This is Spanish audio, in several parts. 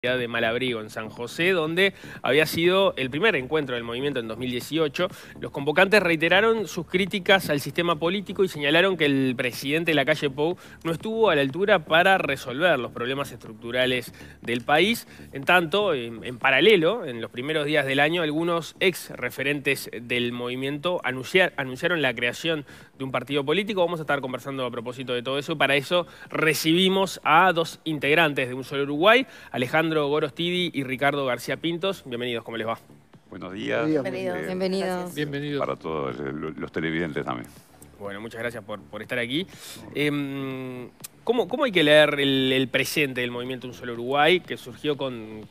de Malabrigo en San José, donde había sido el primer encuentro del movimiento en 2018. Los convocantes reiteraron sus críticas al sistema político y señalaron que el presidente de la calle Pou no estuvo a la altura para resolver los problemas estructurales del país. En tanto, en, paralelo, en los primeros días del año, algunos ex referentes del movimiento anunciaron la creación de un partido político. Vamos a estar conversando a propósito de todo eso y para eso recibimos a dos integrantes de Un Solo Uruguay, Alejandro Gorostidi y Ricardo García Pintos. Bienvenidos, ¿cómo les va? Buenos días. Bienvenidos. Eh, Bienvenidos. Para todos eh, los televidentes también. Bueno, muchas gracias por, estar aquí. Em, ¿Cómo, hay que leer el, presente del movimiento Un Solo Uruguay, que surgió con,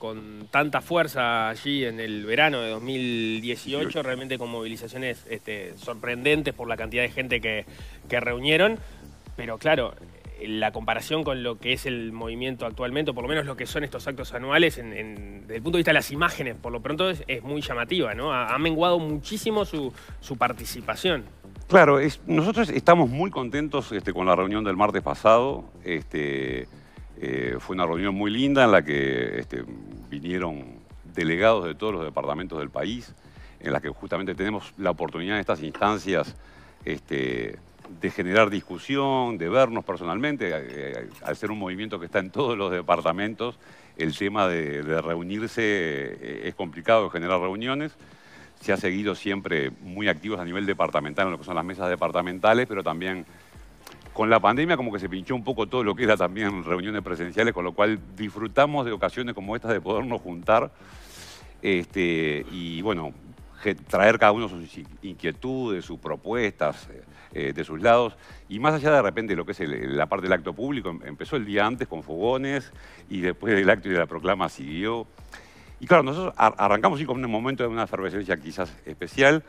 tanta fuerza allí en el verano de 2018, realmente con movilizaciones este, sorprendentes por la cantidad de gente que, reunieron? Pero claro, la comparación con lo que es el movimiento actualmente, o por lo menos lo que son estos actos anuales, desde el punto de vista de las imágenes, por lo pronto es, muy llamativa, ¿no? Ha, menguado muchísimo su, su participación. Claro, nosotros estamos muy contentos este, con la reunión del martes pasado. Este, eh, fue una reunión muy linda en la que este, vinieron delegados de todos los departamentos del país, en la que justamente tenemos la oportunidad en estas instancias de generar discusión, de vernos personalmente, eh, eh, al ser un movimiento que está en todos los departamentos, el tema de, reunirse es complicado, de generar reuniones se ha seguido siempre muy activos a nivel departamental, en lo que son las mesas departamentales, pero también con la pandemia como que se pinchó un poco todo lo que era también reuniones presenciales, con lo cual disfrutamos de ocasiones como estas de podernos juntar este, y bueno, traer cada uno sus inquietudes, sus propuestas eh, eh, de sus lados. Y más allá de repente lo que es la parte del acto público, em, empezó el día antes con fogones y después del acto y de la proclama siguió. Y claro, nosotros arrancamos sí, con un momento de una efervescencia quizás especial.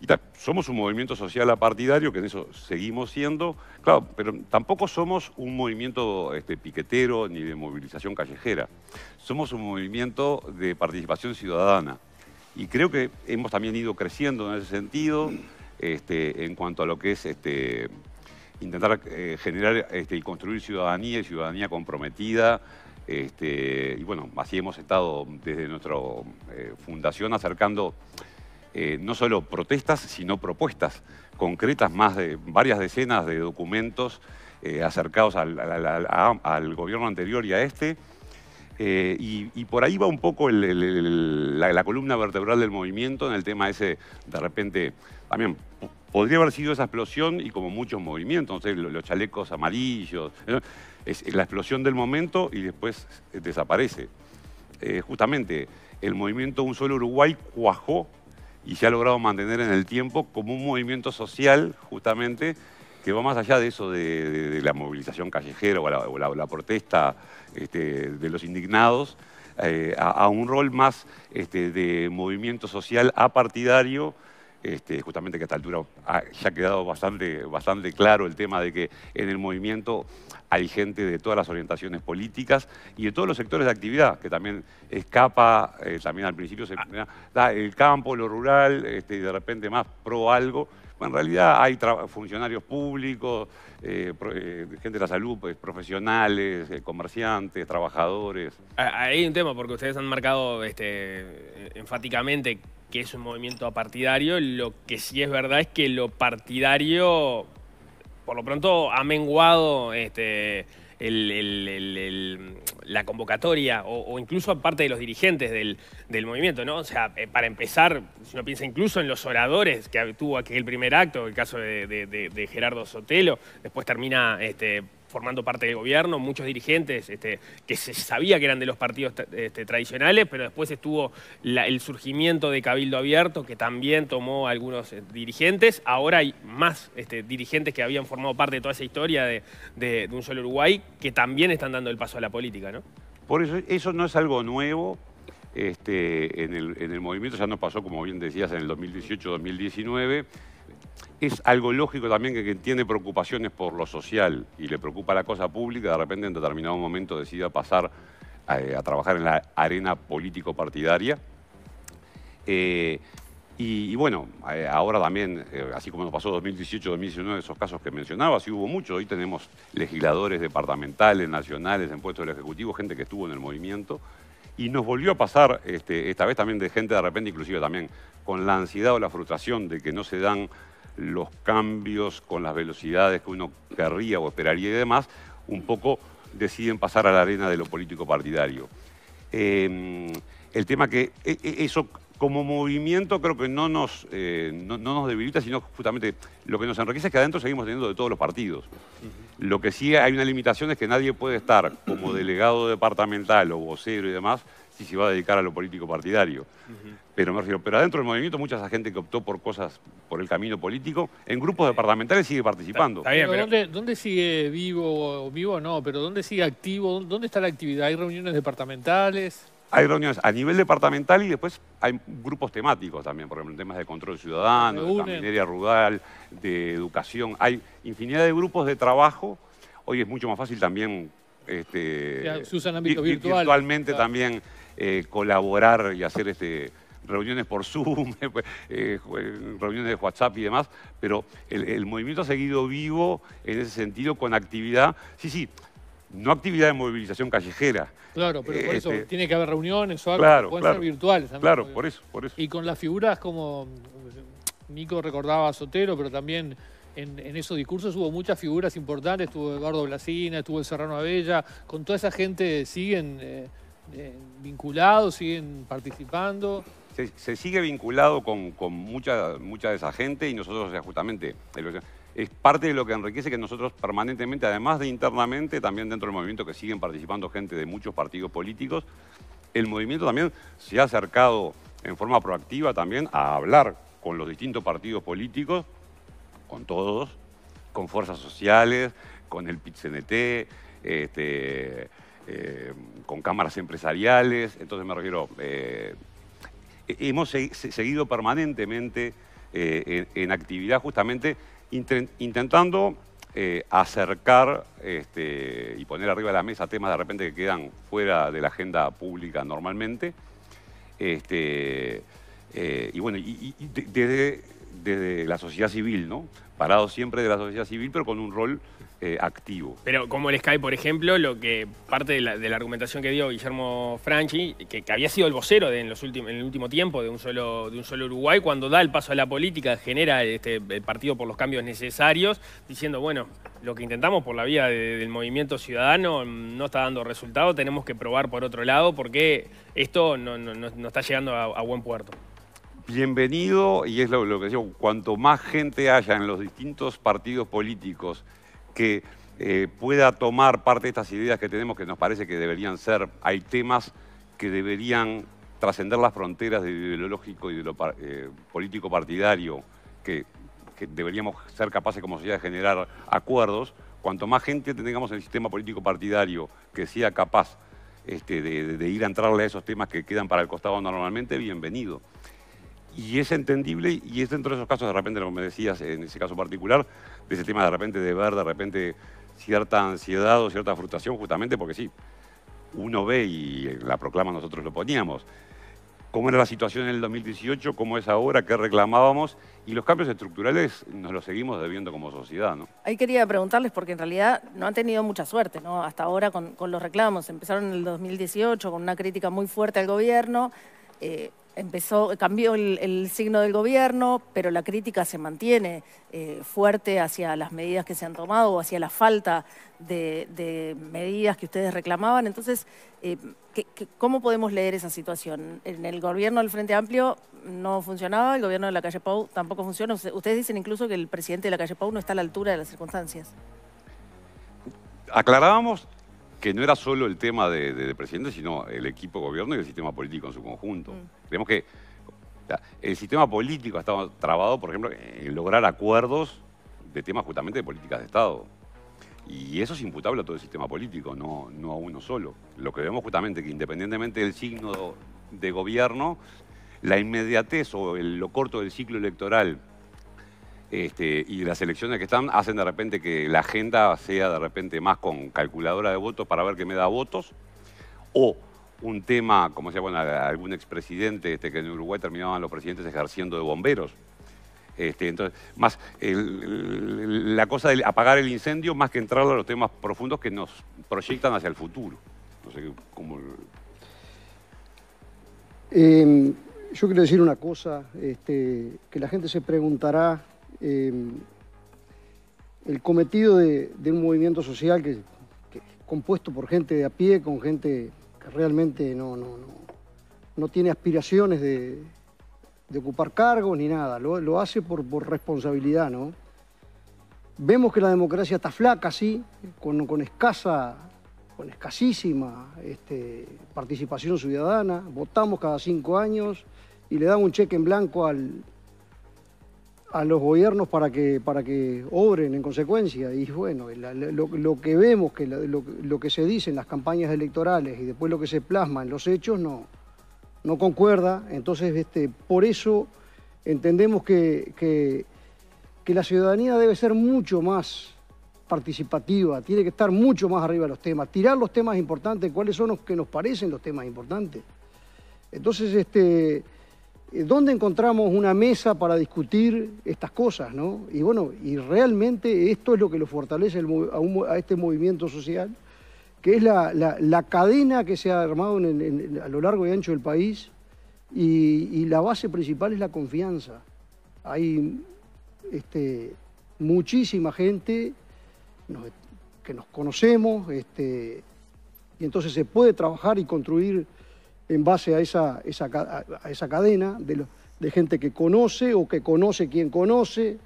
Y somos un movimiento social apartidario, que en eso seguimos siendo, claro, pero tampoco somos un movimiento este, piquetero ni de movilización callejera. Somos un movimiento de participación ciudadana. Y creo que hemos también ido creciendo en ese sentido este, en cuanto a lo que es este, intentar eh, generar y construir ciudadanía y ciudadanía comprometida este, y bueno, así hemos estado desde nuestra eh, fundación acercando eh, no solo protestas, sino propuestas concretas, más de varias decenas de documentos eh, acercados al, gobierno anterior y a este. Y, por ahí va un poco la, columna vertebral del movimiento en el tema ese, de repente, también podría haber sido esa explosión y como muchos movimientos, los chalecos amarillos. Es la explosión del momento y después eh, desaparece. Eh, justamente, el movimiento Un Solo Uruguay cuajó y se ha logrado mantener en el tiempo como un movimiento social, justamente, que va más allá de eso de, la movilización callejera o la, protesta este, de los indignados, eh, a, un rol más este, de movimiento social apartidario este, justamente que a esta altura ya ha quedado bastante, bastante claro el tema de que en el movimiento hay gente de todas las orientaciones políticas y de todos los sectores de actividad, que también escapa, eh, también al principio se ah. el campo, lo rural, este, y de repente más pro algo. en realidad hay funcionarios públicos, eh, eh, gente de la salud, pues, profesionales, comerciantes, trabajadores. Ah, hay un tema, porque ustedes han marcado este, enfáticamente que es un movimiento partidario, Lo que sí es verdad es que lo partidario, por lo pronto, ha menguado este, la convocatoria o, incluso parte de los dirigentes del, movimiento, ¿no? O sea, eh, para empezar, si uno piensa incluso en los oradores que tuvo aquel primer acto, el caso de, Gerardo Sotelo, después termina este, formando parte del gobierno, muchos dirigentes este, que se sabía que eran de los partidos este, tradicionales, pero después estuvo el surgimiento de Cabildo Abierto, que también tomó algunos eh, dirigentes. Ahora hay más este, dirigentes que habían formado parte de toda esa historia de, un solo Uruguay, que también están dando el paso a la política, ¿no? Por eso, eso no es algo nuevo. en, el, en el movimiento ya no pasó, como bien decías, en el 2018-2019 es algo lógico también que quien tiene preocupaciones por lo social y le preocupa la cosa pública, de repente en determinado momento decida pasar eh, a, trabajar en la arena político-partidaria. Eh, y, bueno, eh, ahora también, así como nos pasó 2018-2019, esos casos que mencionaba, sí hubo muchos. Hoy tenemos legisladores departamentales, nacionales, en puestos del Ejecutivo, gente que estuvo en el movimiento. Y nos volvió a pasar, este, esta vez también de gente de repente, inclusive también con la ansiedad o la frustración de que no se dan los cambios con las velocidades que uno querría o esperaría y demás, un poco deciden pasar a la arena de lo político partidario. Em, el tema que e, e, eso como movimiento creo que no nos, eh, nos debilita, sino justamente lo que nos enriquece es que adentro seguimos teniendo de todos los partidos. Lo que sí hay una limitación es que nadie puede estar como delegado departamental o vocero y demás si se va a dedicar a lo político partidario. Pero me pero adentro del movimiento mucha gente que optó por cosas, por el camino político, en grupos departamentales sigue participando. ¿dónde, sigue vivo, o vivo no, pero dónde sigue activo, dónde está la actividad? ¿Hay reuniones departamentales? Hay reuniones a nivel departamental y después hay grupos temáticos también, por ejemplo, temas de control ciudadano, de minería rural, de educación. Hay infinidad de grupos de trabajo. Hoy es mucho más fácil también... Este, se ámbito virtual. Virtualmente también eh, colaborar y hacer este reuniones por Zoom, eh, reuniones de WhatsApp y demás, pero el, movimiento ha seguido vivo en ese sentido con actividad, sí, sí, no actividad de movilización callejera. Claro, pero por eso este, tiene que haber reuniones o algo, pueden ser virtuales también. Claro, por eso, por eso. Y con las figuras como Nico recordaba a Sotero, pero también en, esos discursos hubo muchas figuras importantes, estuvo Eduardo Blasina, estuvo el Serrano Abella, con toda esa gente siguen eh, eh, vinculados, siguen participando se, sigue vinculado con, mucha, mucha de esa gente y nosotros, o sea, justamente, es parte de lo que enriquece que nosotros permanentemente, además de internamente, también dentro del movimiento que siguen participando gente de muchos partidos políticos, el movimiento también se ha acercado en forma proactiva también a hablar con los distintos partidos políticos, con todos, con fuerzas sociales, con el PITCNT, este, eh, con cámaras empresariales. Entonces me refiero, eh, hemos seguido permanentemente eh, en, actividad justamente intentando eh, acercar este, y poner arriba de la mesa temas de repente que quedan fuera de la agenda pública normalmente. Este, eh, y bueno, desde, desde, la sociedad civil, ¿no? Parado siempre de la sociedad civil, pero con un rol eh, activo. Pero como el Sky, por ejemplo, lo que parte de la, argumentación que dio Guillermo Franchi, que, había sido el vocero en, los últimos, en el último tiempo de un, solo, de un solo Uruguay, cuando da el paso a la política, genera este el partido por los cambios necesarios, diciendo, bueno, lo que intentamos por la vía del movimiento ciudadano no está dando resultado, tenemos que probar por otro lado porque esto no, está llegando a, buen puerto bienvenido, y es lo, que digo, cuanto más gente haya en los distintos partidos políticos que eh, pueda tomar parte de estas ideas que tenemos que nos parece que deberían ser. Hay temas que deberían trascender las fronteras de lo lógico y de lo eh, político partidario, que, deberíamos ser capaces como sociedad de generar acuerdos. Cuanto más gente tengamos en el sistema político partidario que sea capaz este, de, de, ir a entrarle a esos temas que quedan para el costado normalmente, bienvenido y es entendible y es dentro de esos casos, de repente, como me decías, en ese caso particular, de ese tema de repente de ver, de repente cierta ansiedad o cierta frustración, justamente porque sí, uno ve y la proclama nosotros lo poníamos. ¿Cómo era la situación en el 2018? ¿Cómo es ahora? ¿Qué reclamábamos? Y los cambios estructurales nos los seguimos debiendo como sociedad, ¿no? Ahí quería preguntarles, porque en realidad no han tenido mucha suerte, ¿no? Hasta ahora con, los reclamos. Empezaron en el 2018 con una crítica muy fuerte al gobierno. Eh, empezó, cambió el, signo del gobierno, pero la crítica se mantiene eh, fuerte hacia las medidas que se han tomado o hacia la falta de, medidas que ustedes reclamaban. Entonces, eh, cómo podemos leer esa situación? En el gobierno del Frente Amplio no funcionaba, el gobierno de la calle Pau tampoco funciona. Ustedes dicen incluso que el presidente de la calle Pau no está a la altura de las circunstancias. Aclarábamos que no era solo el tema del presidente, sino el equipo de gobierno y el sistema político en su conjunto. Mm. Creemos que el sistema político estado trabado, por ejemplo, en lograr acuerdos de temas justamente de políticas de Estado. Y eso es imputable a todo el sistema político, no, no a uno solo. Lo que vemos justamente que independientemente del signo de gobierno, la inmediatez o lo corto del ciclo electoral este, y las elecciones que están hacen de repente que la agenda sea de repente más con calculadora de votos para ver qué me da votos, o un tema, como decía bueno, algún expresidente, este, que en Uruguay terminaban los presidentes ejerciendo de bomberos. Este, entonces, más la cosa de apagar el incendio más que entrar a los temas profundos que nos proyectan hacia el futuro. No sé cómo... Em, yo quiero decir una cosa, este, que la gente se preguntará Em, el cometido de, un movimiento social que, que, compuesto por gente de a pie, con gente que realmente no, no, tiene aspiraciones de, ocupar cargos ni nada, lo, hace por, responsabilidad, ¿no? Vemos que la democracia está flaca, sí, con, escasa, con escasísima este, participación ciudadana, votamos cada cinco años y le dan un cheque en blanco al, a los gobiernos para que, para que obren en consecuencia. Y bueno, lo, que vemos, que lo, que se dice en las campañas electorales y después lo que se plasma en los hechos no, no concuerda. Entonces, este, por eso entendemos que, que, que la ciudadanía debe ser mucho más participativa, tiene que estar mucho más arriba de los temas, tirar los temas importantes, cuáles son los que nos parecen los temas importantes. Entonces, este eh, ¿Dónde encontramos una mesa para discutir estas cosas? Y bueno, y realmente esto es lo que lo fortalece a, este movimiento social, que es la, cadena que se ha armado a lo largo y ancho del país, y, la base principal es la confianza. Hay este, muchísima gente que nos conocemos, este, y entonces se puede trabajar y construir en base a esa, a esa cadena de, gente que conoce o que conoce quien conoce.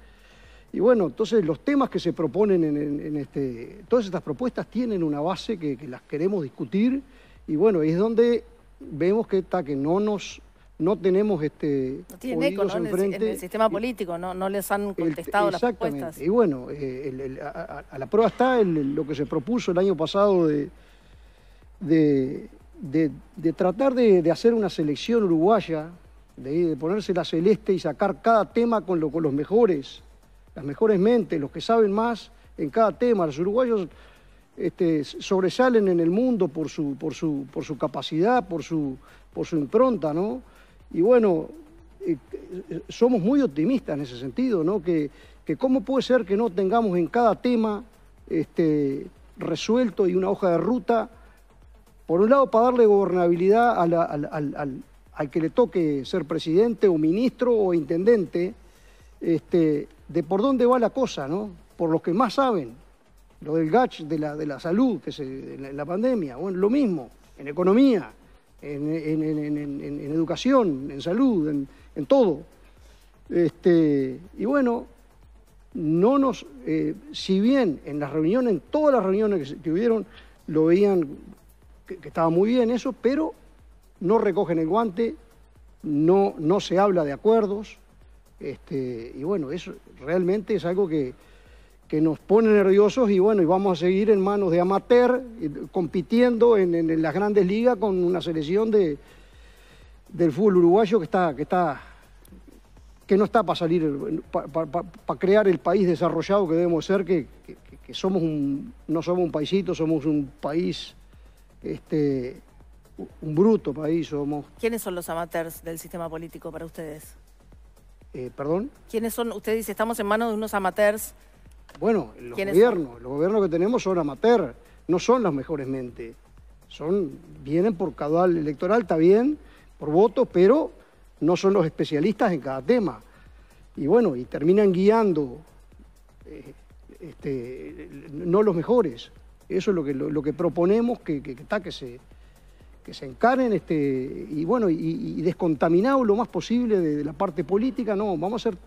Y bueno, entonces los temas que se proponen en, este, todas estas propuestas tienen una base que, las queremos discutir y bueno, es donde vemos que está que no nos no tenemos este no tienen eco En, el, sistema político no no les han contestado las propuestas y bueno eh, a, la prueba está lo que se propuso el año pasado de de, tratar de, hacer una selección uruguaya, de, ponerse la celeste y sacar cada tema con, los mejores, las mejores mentes, los que saben más en cada tema. Los uruguayos este, sobresalen en el mundo por su, capacidad, por su, impronta, ¿no? Y bueno, eh, somos muy optimistas en ese sentido, ¿no? Que, que cómo puede ser que no tengamos en cada tema este, resuelto y una hoja de ruta por un lado, para darle gobernabilidad al, que le toque ser presidente o ministro o intendente, este, de por dónde va la cosa, ¿no? Por los que más saben, lo del GACH de la, de la salud, que se, la pandemia, bueno, lo mismo, en economía, en, educación, en salud, en, todo. Este, y bueno, no nos, eh, si bien en las reuniones, en todas las reuniones que, que hubieron, lo veían que, estaba muy bien eso, pero no recogen el guante, no, no se habla de acuerdos. Este, y bueno, eso realmente es algo que, que nos pone nerviosos y bueno, y vamos a seguir en manos de amateur, eh, compitiendo en, las grandes ligas con una selección de, del fútbol uruguayo que está, que está, que no está para salir, para crear el país desarrollado que debemos ser, que, somos no somos un paisito, somos un país este, un bruto país somos. ¿Quiénes son los amateurs del sistema político para ustedes? Eh, ¿Perdón? ¿Quiénes son? Usted dice, estamos en manos de unos amateurs. Bueno, los gobiernos, los gobiernos que tenemos son amateurs, no son las mejores mentes. Son, vienen por caudal electoral, está bien, por votos, pero no son los especialistas en cada tema. Y bueno, y terminan guiando eh, este, no los mejores. Eso es lo que, lo, que proponemos que, que, se, que encaren este, y bueno, y, descontaminado lo más posible de, la parte política, no, vamos a hacer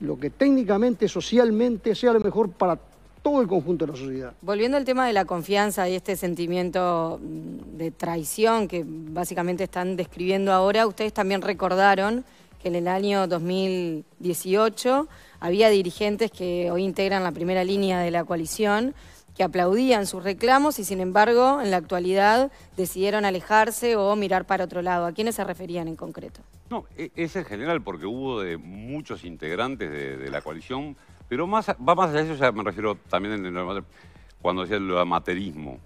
lo que técnicamente, socialmente sea lo mejor para todo el conjunto de la sociedad. Volviendo al tema de la confianza y este sentimiento de traición que básicamente están describiendo ahora, ustedes también recordaron que en el año 2018 había dirigentes que hoy integran la primera línea de la coalición que aplaudían sus reclamos y sin embargo en la actualidad decidieron alejarse o mirar para otro lado. ¿A quiénes se referían en concreto? No, e-, es en general porque hubo de muchos integrantes de, la coalición, pero más, va más allá de eso, me refiero también en cuando decía lo amateurismo.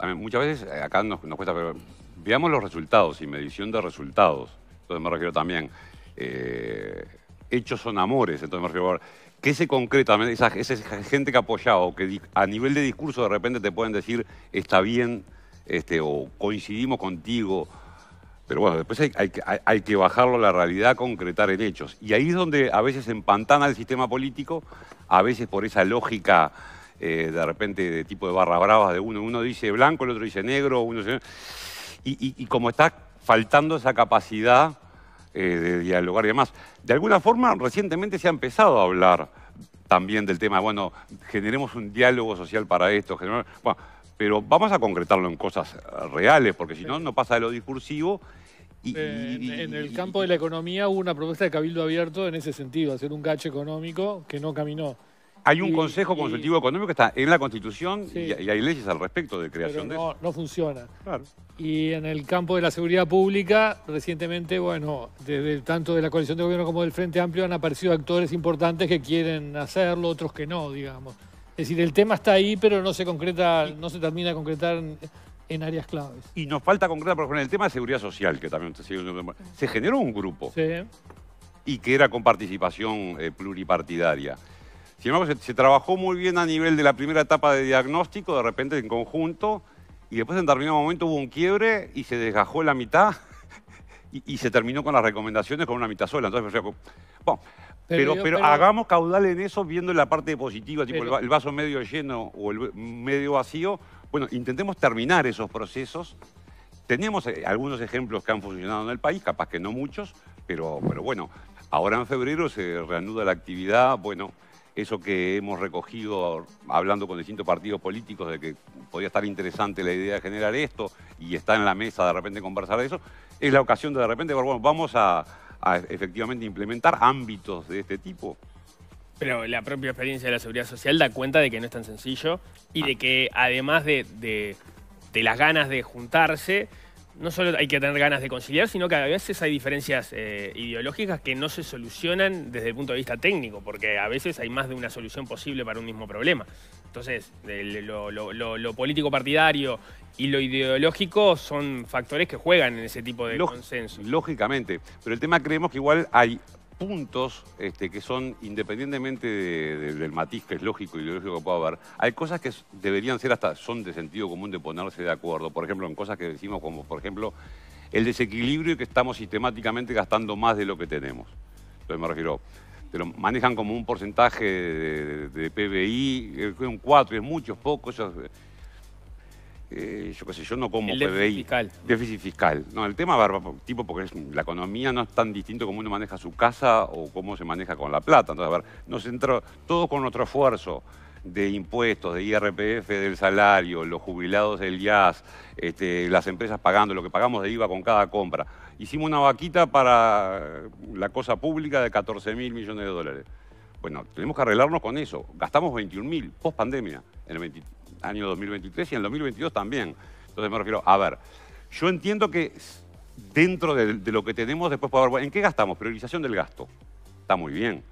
O muchas veces eh, acá nos, cuesta, pero veamos los resultados y medición de resultados. Entonces me refiero también... Eh, hechos son amores, entonces me refiero ¿Qué se concreta? Esa, esa gente que ha o que a nivel de discurso de repente te pueden decir está bien este, o coincidimos contigo. Pero bueno, después hay, que bajarlo a la realidad, concretar en hechos. Y ahí es donde a veces empantana el sistema político, a veces por esa lógica eh, de repente de tipo de barra bravas de uno. Uno dice blanco, el otro dice negro, uno dice... y como está faltando esa capacidad eh, de dialogar y demás. De alguna forma, recientemente se ha empezado a hablar también del tema, bueno, generemos un diálogo social para esto, pero vamos a concretarlo en cosas reales, porque si no, no pasa de lo discursivo. en, el campo de la economía hubo una propuesta de Cabildo Abierto en ese sentido, hacer un gache económico que no caminó. Hay un Consejo Consultivo Económico que está en la Constitución y, hay leyes al respecto de creación de eso. No funciona. Y en el campo de la seguridad pública, recientemente, bueno, desde tanto de la coalición de gobierno como del Frente Amplio han aparecido actores importantes que quieren hacerlo, otros que no, digamos. Es decir, el tema está ahí, pero no se concreta, no se termina de concretar en, áreas claves. Y nos falta concretar, por ejemplo, en el tema de seguridad social, que también se generó un grupo. Y que era con participación eh, pluripartidaria. Sin embargo, se, trabajó muy bien a nivel de la primera etapa de diagnóstico, de repente en conjunto, y después en determinado momento hubo un quiebre y se desgajó la mitad y, se terminó con las recomendaciones con una mitad sola. Entonces, bueno, pero, pero, hagamos caudal en eso viendo la parte positiva, tipo el vaso medio lleno o el medio vacío. Bueno, intentemos terminar esos procesos. Tenemos eh, algunos ejemplos que han funcionado en el país, capaz que no muchos, pero, pero bueno, ahora en febrero se reanuda la actividad, bueno, eso que hemos recogido hablando con distintos partidos políticos de que podía estar interesante la idea de generar esto y está en la mesa de repente conversar de eso, es la ocasión de de repente, bueno, vamos a, efectivamente implementar ámbitos de este tipo. Pero la propia experiencia de la seguridad social da cuenta de que no es tan sencillo y de ah. que además de las ganas de juntarse, no solo hay que tener ganas de conciliar, sino que a veces hay diferencias eh, ideológicas que no se solucionan desde el punto de vista técnico, porque a veces hay más de una solución posible para un mismo problema. Entonces, lo, político partidario y lo ideológico son factores que juegan en ese tipo de consenso. Lógicamente, pero el tema creemos que igual hay puntos este, que son, independientemente del matiz que es lógico y ideológico que pueda haber, hay cosas que deberían ser hasta, son de sentido común de ponerse de acuerdo. Por ejemplo, en cosas que decimos como, por ejemplo, el desequilibrio y que estamos sistemáticamente gastando más de lo que tenemos. Entonces me refiero, te lo manejan como un porcentaje de, PBI, eh, un 4, es mucho, es poco, eso eh, yo qué sé, yo no como el Fiscal. Déficit fiscal. No, el tema barba, tipo, porque es, la economía no es tan distinto como uno maneja su casa o cómo se maneja con la plata. Entonces, a ver, nos entró todo con nuestro esfuerzo de impuestos, de IRPF, del salario, los jubilados del IAS, este, las empresas pagando, lo que pagamos de IVA con cada compra. Hicimos una vaquita para la cosa pública de 14 mil millones de dólares. Bueno, tenemos que arreglarnos con eso. Gastamos 21 mil post pandemia en el 20, año 2023 y en el 2022 también. Entonces me refiero, a ver, yo entiendo que dentro de, lo que tenemos después puede haber, ¿en qué gastamos? Priorización del gasto. Está muy bien,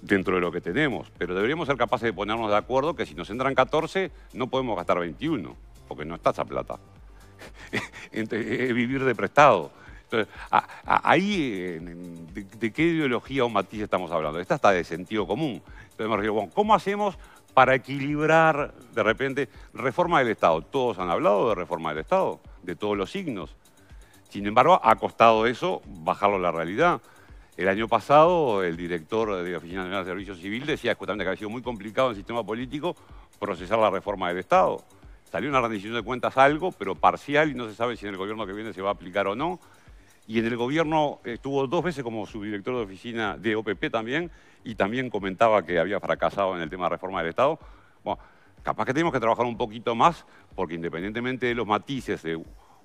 dentro de lo que tenemos, pero deberíamos ser capaces de ponernos de acuerdo que si nos entran 14 no podemos gastar 21, porque no está esa plata. Eh, vivir de prestado. Entonces, ahí, de, de, qué ideología o matiz estamos hablando? Esta está de sentido común. Entonces me refiero, bueno, ¿cómo hacemos para equilibrar de repente reforma del Estado. Todos han hablado de reforma del Estado, de todos los signos. Sin embargo, ha costado eso bajarlo a la realidad. El año pasado, el director de la Oficina de Servicios Civil decía justamente que había sido muy complicado en el sistema político procesar la reforma del Estado. Salió una rendición de cuentas algo, pero parcial, y no se sabe si en el gobierno que viene se va a aplicar o no. Y en el gobierno estuvo dos veces como subdirector de oficina de OPP también, y también comentaba que había fracasado en el tema de reforma del Estado. Bueno, capaz que tenemos que trabajar un poquito más, porque independientemente de los matices de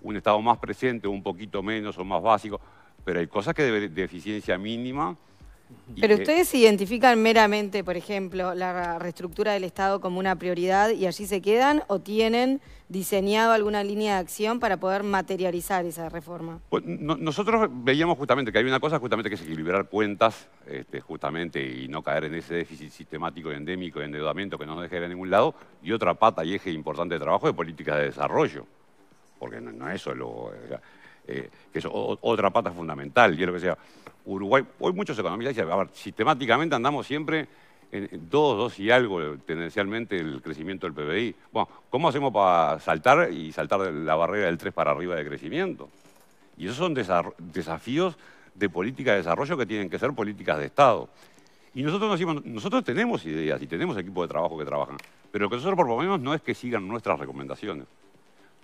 un Estado más presente, un poquito menos o más básico, pero hay cosas que de, de eficiencia mínima pero ustedes identifican meramente, por ejemplo, la reestructura del Estado como una prioridad y allí se quedan o tienen diseñado alguna línea de acción para poder materializar esa reforma. Pues, nosotros veíamos justamente que hay una cosa justamente que es equilibrar cuentas este, justamente y no caer en ese déficit sistemático y endémico de endeudamiento que no nos deja ir ningún lado y otra pata y eje importante de trabajo de política de desarrollo, porque no, es solo... Eh, que es otra pata fundamental. Yo lo que sea, Uruguay, hoy muchos economistas dicen, a ver, sistemáticamente andamos siempre en dos, dos y algo, tendencialmente el crecimiento del PBI. Bueno, ¿cómo hacemos para saltar y saltar la barrera del 3 para arriba de crecimiento? Y esos son desafíos de política de desarrollo que tienen que ser políticas de Estado. Y nosotros nosotros tenemos ideas y tenemos equipos de trabajo que trabajan, pero lo que nosotros proponemos no es que sigan nuestras recomendaciones.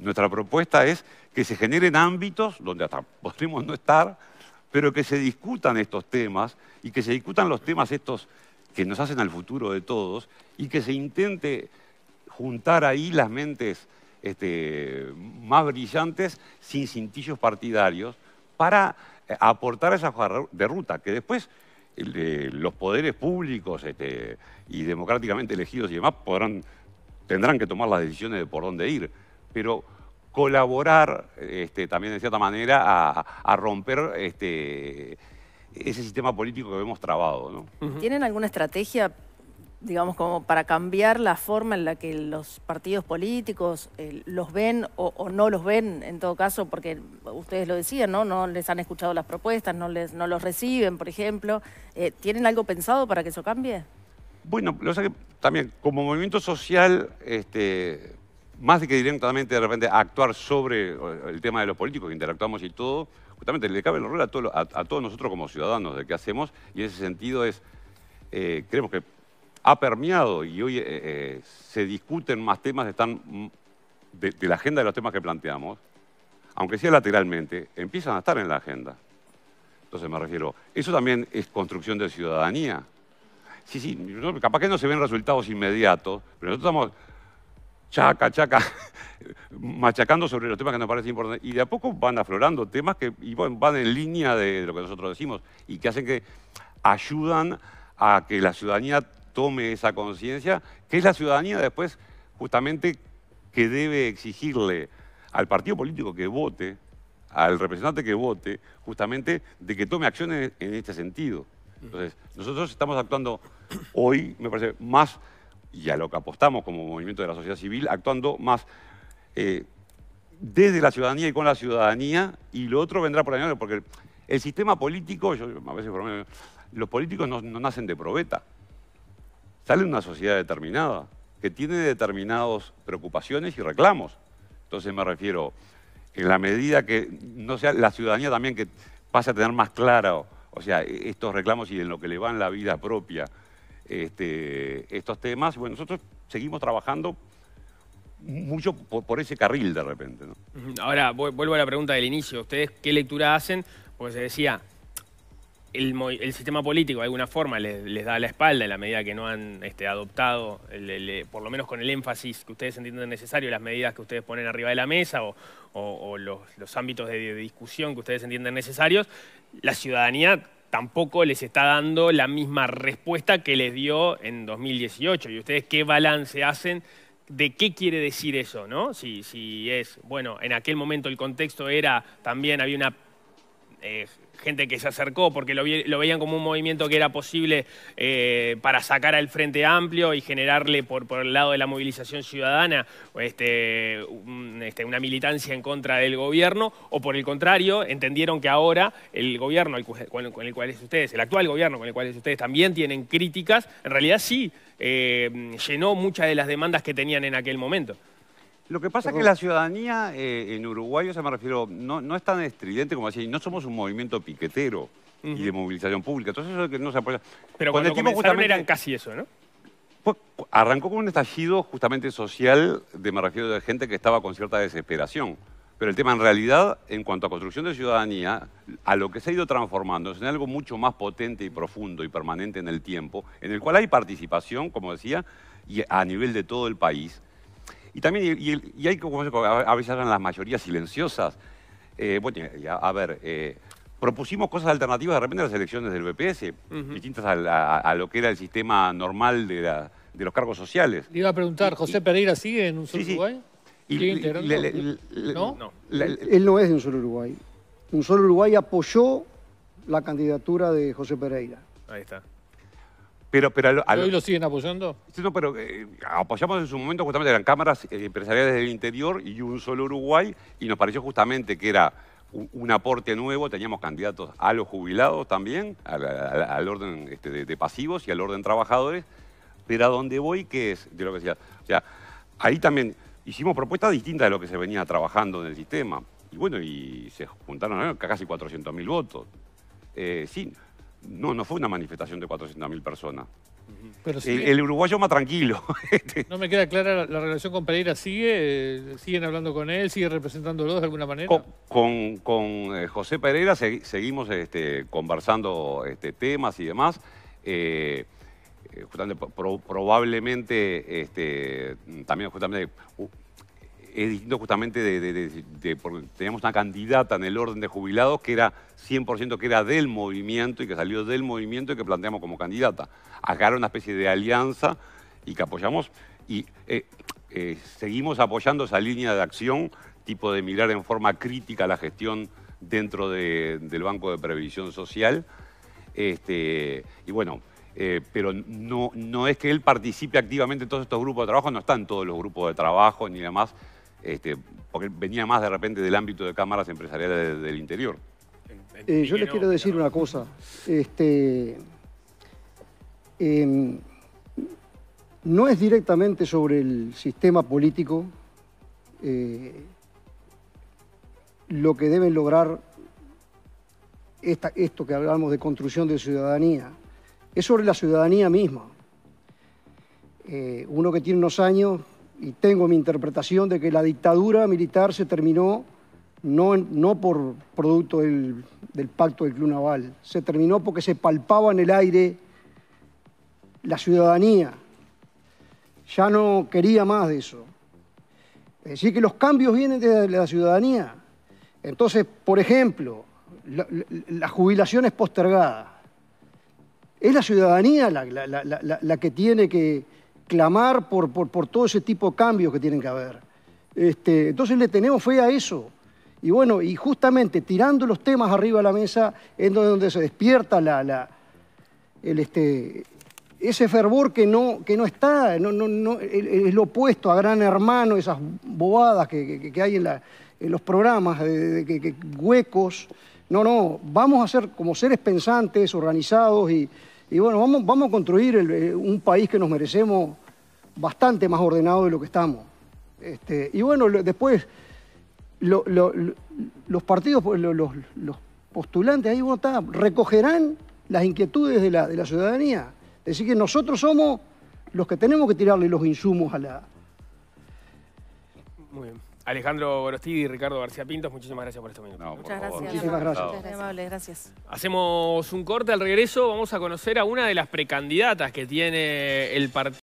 Nuestra propuesta es que se generen ámbitos donde hasta podremos no estar, pero que se discutan estos temas y que se discutan los temas estos que nos hacen al futuro de todos y que se intente juntar ahí las mentes este, más brillantes sin cintillos partidarios para eh, aportar esa de ruta que después eh, los poderes públicos este, y democráticamente elegidos y demás tendrán que tomar las decisiones de por dónde ir pero colaborar este, también de cierta manera a, romper este, ese sistema político que hemos trabado. ¿Tienen alguna estrategia, digamos, como para cambiar la forma en la que los partidos políticos eh, los ven o, no los ven, en todo caso, porque ustedes lo decían, ¿no? No les han escuchado las propuestas, no, los reciben, por ejemplo. Eh, ¿Tienen algo pensado para que eso cambie? Bueno, lo que también como movimiento social este, más de que directamente de repente actuar sobre el tema de los políticos que interactuamos y todo, justamente le cabe el rol a, todos nosotros como ciudadanos de qué hacemos y en ese sentido es, eh, creemos que ha permeado y hoy eh, eh, se discuten más temas, están mm, de, de, la agenda de los temas que planteamos, aunque sea lateralmente, empiezan a estar en la agenda. Entonces me refiero, eso también es construcción de ciudadanía. Sí, sí, capaz que no se ven resultados inmediatos, pero nosotros estamos chaca, chaca, machacando sobre los temas que nos parecen importantes. Y de a poco van aflorando temas que van en línea de lo que nosotros decimos y que hacen que ayudan a que la ciudadanía tome esa conciencia, que es la ciudadanía después justamente que debe exigirle al partido político que vote, al representante que vote, justamente de que tome acciones en este sentido. Mm. Entonces, nosotros estamos actuando hoy, me parece, más y a lo que apostamos como movimiento de la sociedad civil, actuando más eh, desde la ciudadanía y con la ciudadanía, y lo otro vendrá por año, porque el sistema político, yo a veces los políticos no, nacen de probeta, salen de una sociedad determinada, que tiene determinadas preocupaciones y reclamos. Entonces me refiero, en la medida que no sea la ciudadanía también que pase a tener más claro, o sea, estos reclamos y en lo que le va en la vida propia, este, estos temas. Bueno, nosotros seguimos trabajando mucho por, ese carril de repente. Ahora, vuelvo a la pregunta del inicio. ¿Ustedes qué lectura hacen? Porque se decía, el, sistema político de alguna forma les, da la espalda en la medida que no han este, adoptado, por lo menos con el énfasis que ustedes entienden necesario, las medidas que ustedes ponen arriba de la mesa o, los, ámbitos de discusión que ustedes entienden necesarios, la ciudadanía tampoco les está dando la misma respuesta que les dio en 2018. ¿Y ustedes qué balance hacen de qué quiere decir eso? ¿no? Si, es, bueno, en aquel momento el contexto era, también había una eh, gente que se acercó porque lo, veían como un movimiento que era posible eh, para sacar al Frente Amplio y generarle por, el lado de la movilización ciudadana este, este, una militancia en contra del gobierno, o por el contrario, entendieron que ahora el gobierno con, el cual es ustedes, el actual gobierno con el cual ustedes también tienen críticas, en realidad sí eh, llenó muchas de las demandas que tenían en aquel momento. Lo que pasa es que la ciudadanía eh, en Uruguay, o sea, me refiero, no, no es tan estridente como así, no somos un movimiento piquetero y de movilización pública, entonces eso no se apoya. Pero cuando, tiempo justamente eran casi eso, ¿no? Pues arrancó con un estallido justamente social, de, me refiero, de gente que estaba con cierta desesperación. Pero el tema en realidad, en cuanto a construcción de ciudadanía, a lo que se ha ido transformando es en algo mucho más potente y profundo y permanente en el tiempo, en el cual hay participación, como decía, y a nivel de todo el país, y también y, y hay como a veces eran las mayorías silenciosas. Eh, bueno, a ver, eh, propusimos cosas alternativas de repente a las elecciones del BPS, distintas a, lo que era el sistema normal de, de los cargos sociales. Le iba a preguntar, ¿José Pereira sigue en un Solo Uruguay? Él no es de un solo Uruguay. Un solo Uruguay apoyó la candidatura de José Pereira. Ahí está. Pero, ¿Hoy lo siguen apoyando? No, pero eh, apoyamos en su momento justamente eran cámaras eh, empresariales del interior y un solo Uruguay y nos pareció justamente que era un, aporte nuevo, teníamos candidatos a los jubilados también, al, orden este, de, pasivos y al orden trabajadores, pero a dónde voy, que es de lo que decía. O sea, ahí también hicimos propuestas distintas de lo que se venía trabajando en el sistema. Y bueno, y se juntaron ¿no? casi 400.000 votos. Eh, sí, no, no fue una manifestación de 400.000 personas. Pero el, uruguayo más tranquilo. Este. no me queda clara la, relación con Pereira. ¿Sigue? Eh, ¿Siguen hablando con él? ¿Sigue representándolo de alguna manera? Con, eh, José Pereira seguimos este, conversando este, temas y demás. Eh, justamente, probablemente este, también justamente es distinto justamente de, porque teníamos una candidata en el orden de jubilados que era 100% que era del movimiento y que salió del movimiento y que planteamos como candidata. Acá era una especie de alianza y que apoyamos y eh, eh, seguimos apoyando esa línea de acción, tipo de mirar en forma crítica la gestión dentro del Banco de Previsión Social. Este, y bueno, eh, pero no, no es que él participe activamente en todos estos grupos de trabajo, no están todos los grupos de trabajo ni demás, este, porque venía más de repente del ámbito de cámaras empresariales del interior. Eh, yo les quiero decir una cosa. Este, em, no es directamente sobre el sistema político eh, lo que deben lograr esto que hablamos de construcción de ciudadanía. Es sobre la ciudadanía misma. Eh, uno que tiene unos años y tengo mi interpretación de que la dictadura militar se terminó no, no por producto del, pacto del Club Naval, se terminó porque se palpaba en el aire la ciudadanía. Ya no quería más de eso. Es decir, que los cambios vienen de la ciudadanía. Entonces, por ejemplo, la, jubilación es postergada. Es la ciudadanía la que tiene que, clamar por, por, por, todo ese tipo de cambios que tienen que haber. Este, entonces le tenemos fe a eso. Y bueno, y justamente tirando los temas arriba de la mesa es donde, donde se despierta la, la, el, este, ese fervor que no, que no está, no, es lo opuesto a Gran Hermano, esas bobadas que, hay en, la, en, los programas, de, huecos. No, no, vamos a ser como seres pensantes, organizados y, bueno, vamos, vamos a construir eh, un país que nos merecemos bastante más ordenado de lo que estamos. Este, y bueno, después, los partidos, los, los, postulantes ahí uno recogerán las inquietudes de la, ciudadanía. Es decir, que nosotros somos los que tenemos que tirarle los insumos a la... Muy bien. Alejandro Gorostidi y Ricardo García Pintos, muchísimas gracias por este momento. Muchas gracias. Muchísimas gracias. gracias. Hacemos un corte al regreso, vamos a conocer a una de las precandidatas que tiene el partido.